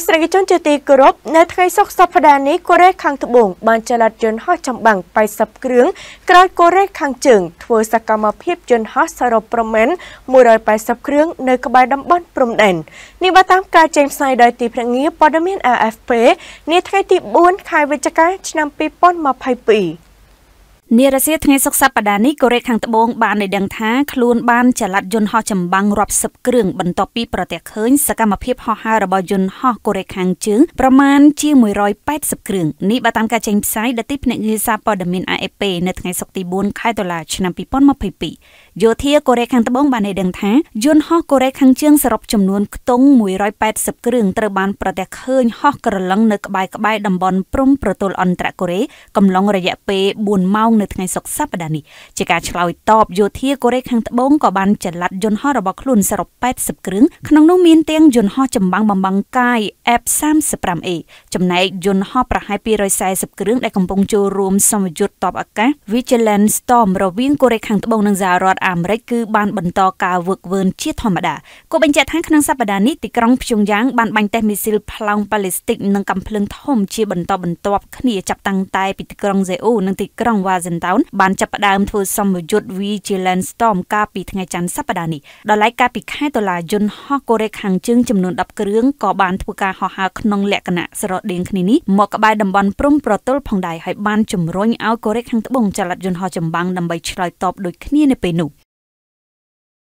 ស្សនិកជនជាទីគោរពនៅថ្ងៃសុក្រសប្តាហ៍នេះកូរ៉េខាងត្បូងបានចល័តយន្តហោះចម្បាំង80គ្រឿងក្រោយកូរ៉េខាងជើងធ្វើសកម្មភាពយន្តហោះសរុបប្រមាណ180គ្រឿងនៅក្បែរតំបន់ព្រំដែននេះបើតាមការចេញផ្សាយដោយទីភ្នាក់ងារព័ត៌មាន AFP នាថ្ងៃទី4ខែវិច្ឆិកាឆ្នាំ2022នារសៀលថ្ងៃសុក្រសប្តាហ៍នេះកូរ៉េខាងត្បូងបានឲ្យដឹងថាខ្លួនបានចល័តយន្តហោះចម្បាំងរាប់សិបគ្រឿងបន្ទាប់ពីប្រទះឃើញសកម្មភាពហោះហើររបស់យន្តហោះកូរ៉េខាងជើងប្រមាណជា180គ្រឿងនេះបើតាមការចេញផ្សាយដទីភ្នាក់ងារសារព័ត៌មាន AFP នៅថ្ងៃសុក្រទី4ខែតុលាឆ្នាំ2022យោធាកូរ៉េខាងត្បូងបានឲ្យដឹងថាយន្តហោះកូរ៉េខាងជើងសរុបចំនួនខ្ទង់180គ្រឿងត្រូវបានប្រទះឃើញហោះក្រឡឹងនៅក្បែរក្បែរតំបន់ព្រំប្រទល់អន្តរកូរ៉េកំឡុងរយៈពេល4ម៉ោងនៅថ្ងៃសុក្រសប្តាហ៍នេះជាការឆ្លើយតបយោធាកូរ៉េខាងត្បូងក៏បានចល័តយន្តហោះរបស់ខ្លួនសរុប80គ្រឿងក្នុងនោះមានទាំងយន្តហោះចម្បាំងបំបាំងកាយ F35A ចំណែកយន្តហោះប្រហែល240គ្រឿងដែលកំពុងចូលរួមសមយុទ្ធតបអាកាស Vigilant Storm រវាងកូរ៉េខាងត្បូងនិងសហរដ្ឋអាមេរិកគឺបានបន្តការវឹកវើជាធម្មតាគូបញ្ជាក់ថាក្នុងសប្តាហ៍នេះទីក្រុងព្យុងយ៉ាងបានបាញ់តេស្តមីស៊ីលប្លង់ប៉ាឡេស្ទិកនិងកំភ្លើងធំជាបន្តបន្ទាប់គ្នាចាប់តាំងតែពីទីក្រុងសេអ៊ូនិងទីក្រុងវ៉ាស៊ីន Washington បានចាប់ផ្ដើមធ្វើសម្ពយុទ្ធ Vigilant Storm កាលពីថ្ងៃច័ន្ទសប្តាហ៍នេះដោយឡែកកាលពីខែតុលាយន្តហោះកូរ៉េខាងជើងចំនួន10គ្រឿងក៏បានធ្វើការហោះហើរក្នុងលក្ខណៈស្រដៀងគ្នានេះមកក្បែរតំបន់ព្រំប្រទល់ផងដែរហើយបានជំរុញឲ្យកូរ៉េខាងត្បូងចល័តយន្តហោះចម្បាំងដើម្បីឆ្លើយតបដូចគ្នានៅពេលនោះ